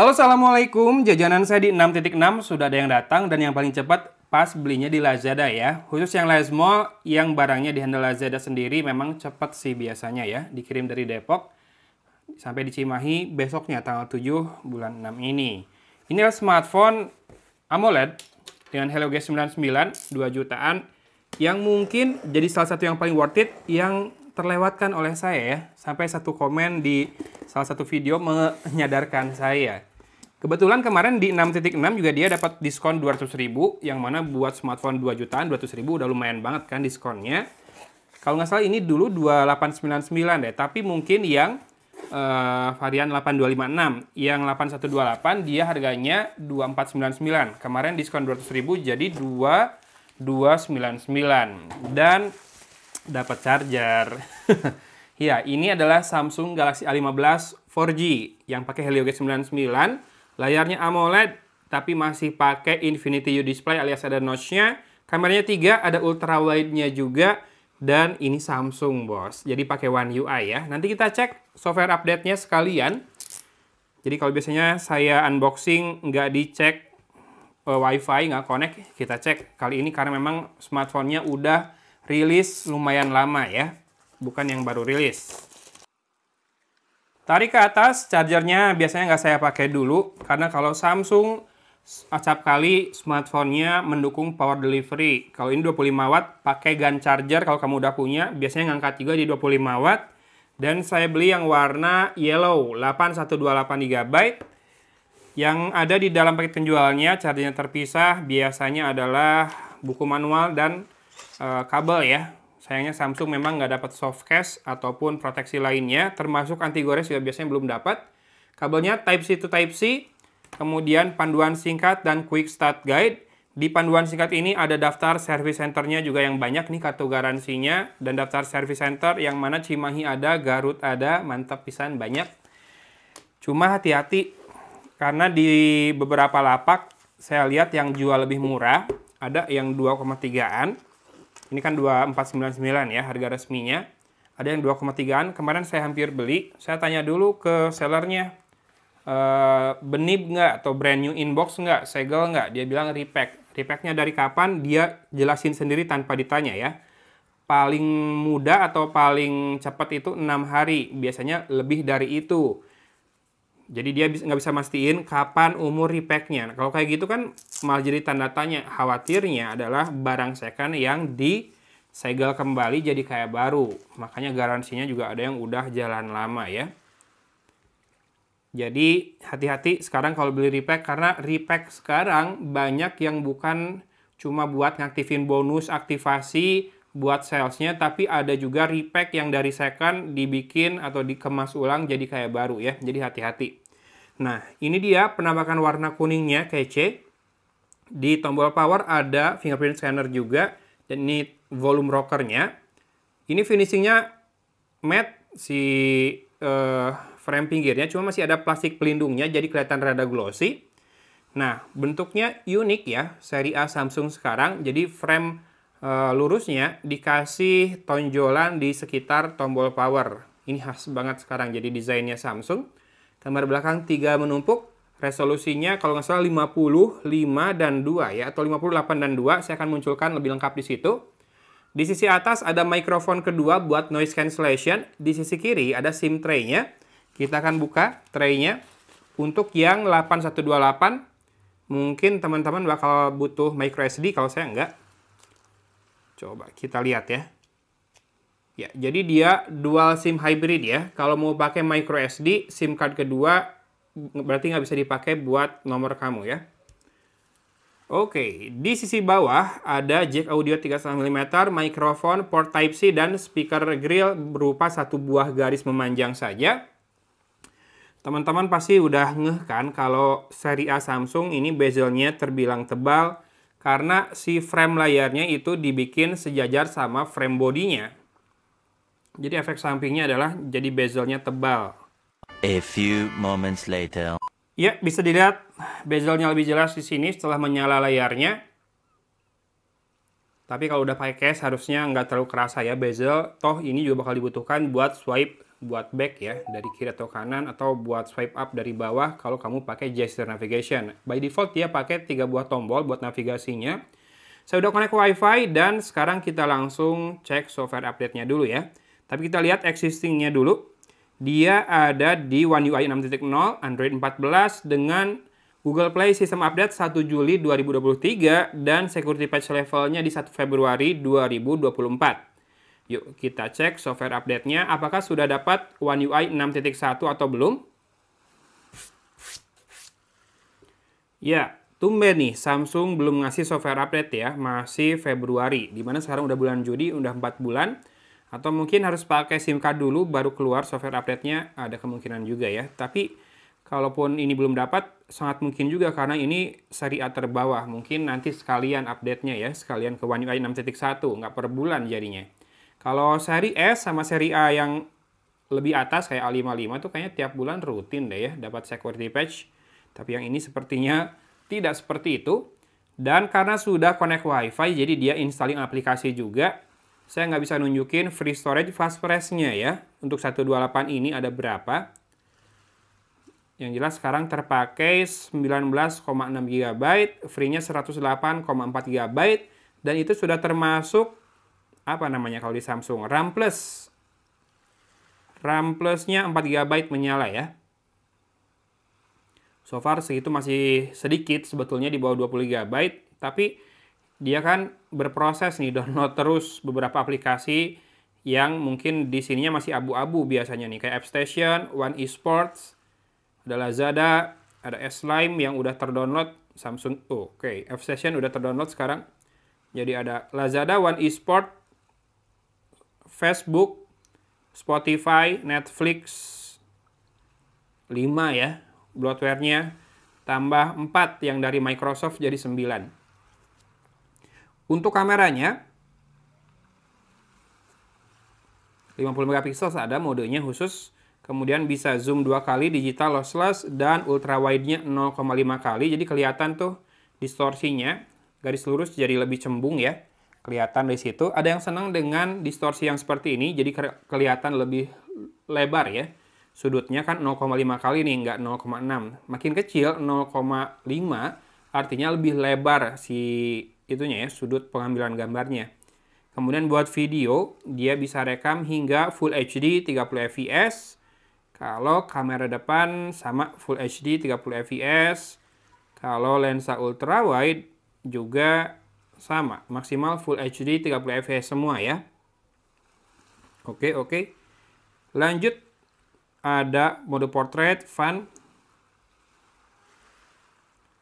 Halo, Assalamualaikum. Jajanan saya di 6.6 sudah ada yang datang dan yang paling cepat pas belinya di Lazada ya. Khusus yang Lazmall yang barangnya di handle Lazada sendiri memang cepat sih biasanya ya. Dikirim dari Depok sampai di Cimahi besoknya tanggal 7 bulan 6 ini. Inilah smartphone AMOLED dengan Helio G99 2 jutaan yang mungkin jadi salah satu yang paling worth it yang terlewatkan oleh saya ya. Sampai satu komen di salah satu video menyadarkan saya Kebetulan kemarin di 6.6 juga dia dapat diskon ratus ribu, yang mana buat smartphone 2 jutaan, ratus ribu udah lumayan banget kan diskonnya. Kalau nggak salah ini dulu 2899 deh, tapi mungkin yang uh, varian 8256, yang 8128 dia harganya 2499. Kemarin diskon ratus ribu jadi 2299. Dan dapat charger. ya, ini adalah Samsung Galaxy A15 4G yang pakai Helio G99 Layarnya AMOLED tapi masih pakai Infinity U display alias ada notch-nya. Kameranya 3, ada ultra wide-nya juga dan ini Samsung, Bos. Jadi pakai One UI ya. Nanti kita cek software update-nya sekalian. Jadi kalau biasanya saya unboxing nggak dicek uh, WiFi, nggak connect, kita cek kali ini karena memang smartphone-nya udah rilis lumayan lama ya. Bukan yang baru rilis. Tarik ke atas, chargernya biasanya nggak saya pakai dulu, karena kalau Samsung acap kali smartphone-nya mendukung power delivery. Kalau ini 25 watt, pakai gun charger kalau kamu udah punya, biasanya ngangkat juga di 25 watt. Dan saya beli yang warna yellow, 8128 GB. Yang ada di dalam paket penjualnya, chargernya terpisah, biasanya adalah buku manual dan e, kabel ya. Sayangnya Samsung memang nggak dapat soft case ataupun proteksi lainnya, termasuk anti gores juga biasanya belum dapat. Kabelnya Type-C to Type-C, kemudian panduan singkat dan quick start guide. Di panduan singkat ini ada daftar service centernya juga yang banyak nih kartu garansinya dan daftar service center yang mana Cimahi ada, Garut ada, mantap pisan banyak. Cuma hati-hati karena di beberapa lapak saya lihat yang jual lebih murah, ada yang 2,3-an, ini kan 2499 ya harga resminya. Ada yang 2,3an. Kemarin saya hampir beli. Saya tanya dulu ke sellernya. E, eh, benib nggak? Atau brand new inbox nggak? Segel nggak? Dia bilang repack. Repacknya dari kapan? Dia jelasin sendiri tanpa ditanya ya. Paling muda atau paling cepat itu 6 hari. Biasanya lebih dari itu jadi dia nggak bisa mastiin kapan umur repacknya. Nah, kalau kayak gitu kan malah jadi tanda tanya. Khawatirnya adalah barang second yang disegel kembali jadi kayak baru. Makanya garansinya juga ada yang udah jalan lama ya. Jadi hati-hati sekarang kalau beli repack karena repack sekarang banyak yang bukan cuma buat ngaktifin bonus aktivasi buat salesnya tapi ada juga repack yang dari second dibikin atau dikemas ulang jadi kayak baru ya. Jadi hati-hati. Nah, ini dia penambahan warna kuningnya kece. Di tombol power ada fingerprint scanner juga. Dan ini volume rockernya. Ini finishingnya matte si uh, frame pinggirnya. Cuma masih ada plastik pelindungnya jadi kelihatan rada glossy. Nah, bentuknya unik ya. Seri A Samsung sekarang. Jadi frame uh, lurusnya dikasih tonjolan di sekitar tombol power. Ini khas banget sekarang jadi desainnya Samsung. Gambar belakang tiga menumpuk, resolusinya kalau nggak salah 55 dan 2 ya, atau 58 dan 2. Saya akan munculkan lebih lengkap di situ. Di sisi atas ada mikrofon kedua buat noise cancellation. Di sisi kiri ada SIM tray-nya. Kita akan buka tray-nya. Untuk yang 8128, mungkin teman-teman bakal butuh micro SD kalau saya enggak. Coba kita lihat ya. Ya, jadi dia dual SIM hybrid ya. Kalau mau pakai micro SD, SIM card kedua berarti nggak bisa dipakai buat nomor kamu ya. Oke, di sisi bawah ada jack audio 3,5 mm, microphone, port Type-C, dan speaker grill berupa satu buah garis memanjang saja. Teman-teman pasti udah ngeh kan kalau seri A Samsung ini bezelnya terbilang tebal karena si frame layarnya itu dibikin sejajar sama frame bodinya jadi efek sampingnya adalah jadi bezelnya tebal. A few moments later. Ya, bisa dilihat bezelnya lebih jelas di sini setelah menyala layarnya. Tapi kalau udah pakai case harusnya nggak terlalu kerasa ya bezel. Toh ini juga bakal dibutuhkan buat swipe buat back ya dari kiri atau kanan atau buat swipe up dari bawah kalau kamu pakai gesture navigation. By default dia pakai tiga buah tombol buat navigasinya. Saya udah connect WiFi dan sekarang kita langsung cek software update-nya dulu ya. Tapi kita lihat existingnya dulu. Dia ada di One UI 6.0 Android 14 dengan Google Play System Update 1 Juli 2023 dan security patch levelnya di 1 Februari 2024. Yuk kita cek software update-nya apakah sudah dapat One UI 6.1 atau belum. Ya, tumben nih Samsung belum ngasih software update ya, masih Februari. Dimana sekarang udah bulan Juli, udah 4 bulan. Atau mungkin harus pakai SIM card dulu baru keluar software update-nya ada kemungkinan juga ya. Tapi kalaupun ini belum dapat sangat mungkin juga karena ini seri A terbawah. Mungkin nanti sekalian update-nya ya, sekalian ke One UI 6.1 nggak per bulan jadinya. Kalau seri S sama seri A yang lebih atas kayak A55 tuh kayaknya tiap bulan rutin deh ya dapat security patch. Tapi yang ini sepertinya tidak seperti itu. Dan karena sudah connect WiFi, jadi dia installing aplikasi juga saya nggak bisa nunjukin free storage fast press-nya ya. Untuk 128 ini ada berapa. Yang jelas sekarang terpakai 19,6 GB, free-nya 108,4 GB, dan itu sudah termasuk, apa namanya kalau di Samsung, RAM Plus. RAM Plus-nya 4 GB menyala ya. So far segitu masih sedikit sebetulnya di bawah 20 GB, tapi dia kan berproses nih download terus beberapa aplikasi yang mungkin di sininya masih abu-abu biasanya nih kayak App Station, One Esports, ada Lazada, ada S-Lime yang udah terdownload Samsung. Oh, Oke, okay. Station udah terdownload sekarang. Jadi ada Lazada, One Esport, Facebook, Spotify, Netflix 5 ya bloatware-nya tambah 4 yang dari Microsoft jadi 9. Untuk kameranya 50 megapiksel ada modenya khusus kemudian bisa zoom dua kali digital lossless dan ultra wide-nya 0,5 kali jadi kelihatan tuh distorsinya garis lurus jadi lebih cembung ya kelihatan di situ ada yang senang dengan distorsi yang seperti ini jadi kelihatan lebih lebar ya sudutnya kan 0,5 kali nih nggak 0,6 makin kecil 0,5 artinya lebih lebar si itunya ya, sudut pengambilan gambarnya. Kemudian buat video, dia bisa rekam hingga Full HD 30 fps. Kalau kamera depan sama Full HD 30 fps. Kalau lensa ultra wide juga sama, maksimal Full HD 30 fps semua ya. Oke, oke. Lanjut ada mode portrait, fun,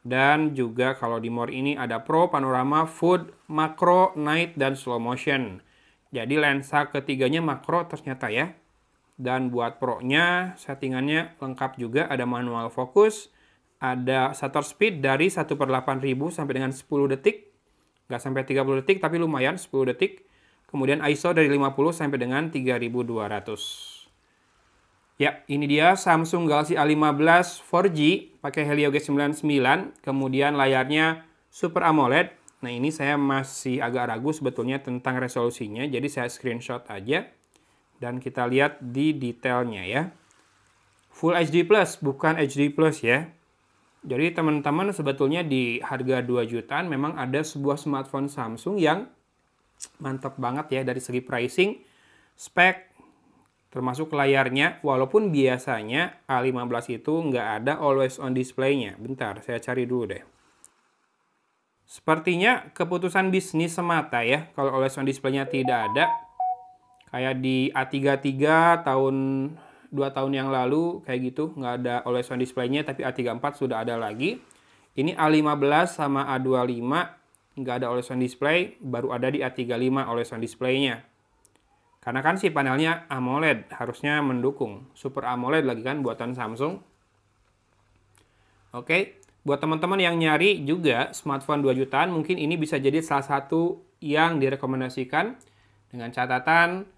dan juga kalau di More ini ada Pro, Panorama, Food, Makro, Night, dan Slow Motion. Jadi lensa ketiganya makro ternyata ya. Dan buat Pro-nya settingannya lengkap juga. Ada manual fokus, ada shutter speed dari 1 per 8000 sampai dengan 10 detik. Gak sampai 30 detik tapi lumayan 10 detik. Kemudian ISO dari 50 sampai dengan 3200. Ya, ini dia Samsung Galaxy A15 4G pakai Helio G99, kemudian layarnya Super AMOLED. Nah, ini saya masih agak ragu sebetulnya tentang resolusinya, jadi saya screenshot aja dan kita lihat di detailnya ya. Full HD Plus, bukan HD Plus ya. Jadi teman-teman sebetulnya di harga 2 jutaan memang ada sebuah smartphone Samsung yang mantap banget ya dari segi pricing, spek, termasuk layarnya walaupun biasanya A15 itu nggak ada always on display-nya. Bentar, saya cari dulu deh. Sepertinya keputusan bisnis semata ya, kalau always on display-nya tidak ada. Kayak di A33 tahun 2 tahun yang lalu kayak gitu, nggak ada always on display-nya, tapi A34 sudah ada lagi. Ini A15 sama A25 nggak ada always on display, baru ada di A35 always on display-nya. Karena kan si panelnya AMOLED, harusnya mendukung. Super AMOLED lagi kan buatan Samsung. Oke, buat teman-teman yang nyari juga smartphone 2 jutaan, mungkin ini bisa jadi salah satu yang direkomendasikan dengan catatan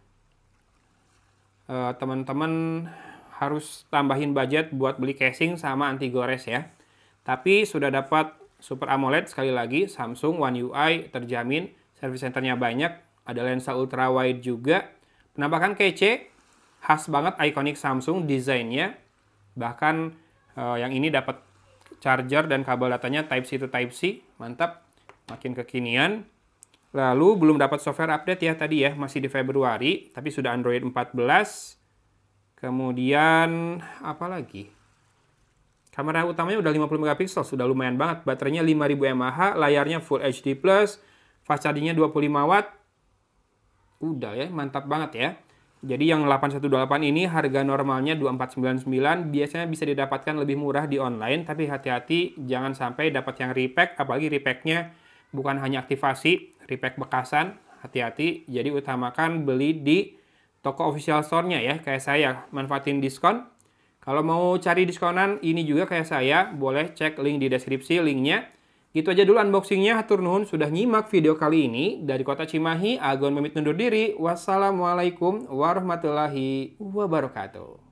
eh, teman-teman eh, harus tambahin budget buat beli casing sama anti gores ya. Tapi sudah dapat Super AMOLED sekali lagi, Samsung One UI terjamin, service centernya banyak, ada lensa ultra wide juga. Penampakan kece, khas banget ikonik Samsung desainnya. Bahkan uh, yang ini dapat charger dan kabel datanya Type C to Type C, mantap, makin kekinian. Lalu belum dapat software update ya tadi ya, masih di Februari, tapi sudah Android 14. Kemudian apa lagi? Kamera utamanya udah 50 megapiksel, sudah lumayan banget. Baterainya 5000 mAh, layarnya Full HD+, fast charging-nya 25 watt, Udah ya, mantap banget ya. Jadi yang 8128 ini harga normalnya 2499 biasanya bisa didapatkan lebih murah di online tapi hati-hati jangan sampai dapat yang repack apalagi repacknya bukan hanya aktivasi repack bekasan hati-hati jadi utamakan beli di toko official store-nya ya kayak saya manfaatin diskon kalau mau cari diskonan ini juga kayak saya boleh cek link di deskripsi linknya Gitu aja dulu unboxingnya. Hatur nuhun sudah nyimak video kali ini. Dari kota Cimahi, Agon memit undur diri. Wassalamualaikum warahmatullahi wabarakatuh.